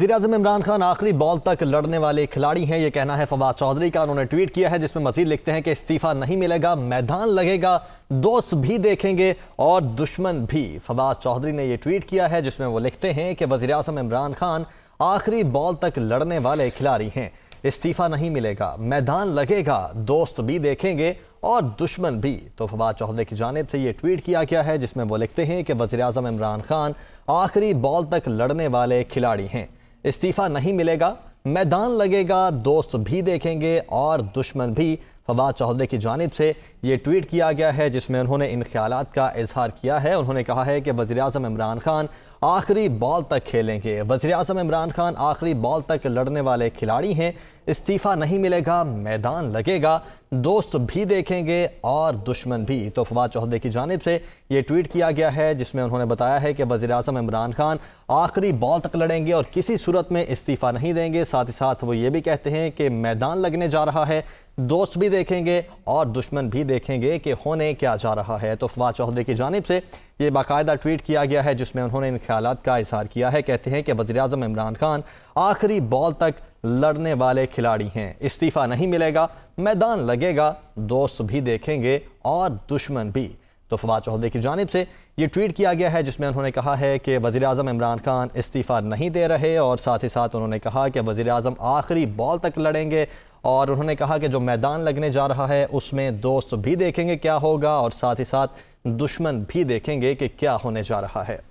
वजी अजम इमरान खान आखिरी बॉल तक लड़ने वाले खिलाड़ी हैं ये कहना है फवाद चौधरी का उन्होंने ट्वीट किया है जिसमें मजीद लिखते हैं कि इस्तीफा नहीं मिलेगा मैदान लगेगा दोस्त भी देखेंगे और दुश्मन भी फवाद चौधरी ने यह ट्वीट किया है जिसमें वो लिखते हैं कि वजी अजम इमरान खान आखिरी बॉल तक लड़ने वाले खिलाड़ी हैं इस्तीफा नहीं मिलेगा मैदान लगेगा दोस्त भी देखेंगे और दुश्मन भी तो फवाद चौधरी की जानब से ये ट्वीट किया गया है जिसमें वो लिखते हैं कि वजी अजम इमरान खान आखिरी बॉल तक लड़ने वाले खिलाड़ी हैं इस्तीफा नहीं मिलेगा मैदान लगेगा दोस्त भी देखेंगे और दुश्मन भी फवाद चौधरी की जानब से ये ट्वीट किया गया है जिसमें उन्होंने इन ख्याल का इजहार किया है उन्होंने कहा है कि वजी अजम इमरान खान आखिरी बॉल तक खेलेंगे वजी अजम इमरान खान आखिरी बॉल तक लड़ने वाले खिलाड़ी हैं इस्तीफ़ा नहीं मिलेगा मैदान लगेगा दोस्त भी देखेंगे और दुश्मन भी तो फवाद चौधरी की जानब से ये ट्वीट किया गया है जिसमें उन्होंने बताया है कि वजी अजम इमरान खान आखिरी बॉल तक लड़ेंगे और किसी सूरत में इस्तीफ़ा नहीं देंगे साथ ही साथ वो ये भी कहते हैं कि मैदान लगने जा रहा है दोस्त भी देखेंगे और दुश्मन भी देखेंगे कि होने क्या जा रहा है तो फवाद चौधरी की जानब से ये बाकायदा ट्वीट किया गया है जिसमें उन्होंने इन ख्याल का इजहार किया है कहते हैं कि वजी अजम इमरान खान आखिरी बॉल तक लड़ने वाले खिलाड़ी हैं इस्तीफ़ा नहीं मिलेगा मैदान लगेगा दोस्त भी देखेंगे और दुश्मन भी तो फवाद चौधरी की जानब से ये ट्वीट किया गया है जिसमें उन्होंने कहा है कि वज़ी अजम इमरान खान इस्तीफ़ा नहीं दे रहे और साथ ही साथ उन्होंने कहा कि वज़ी अजम आखिरी बॉल तक लड़ेंगे और उन्होंने कहा कि जो मैदान लगने जा रहा है उसमें दोस्त भी देखेंगे क्या होगा और साथ ही साथ दुश्मन भी देखेंगे कि क्या होने जा रहा है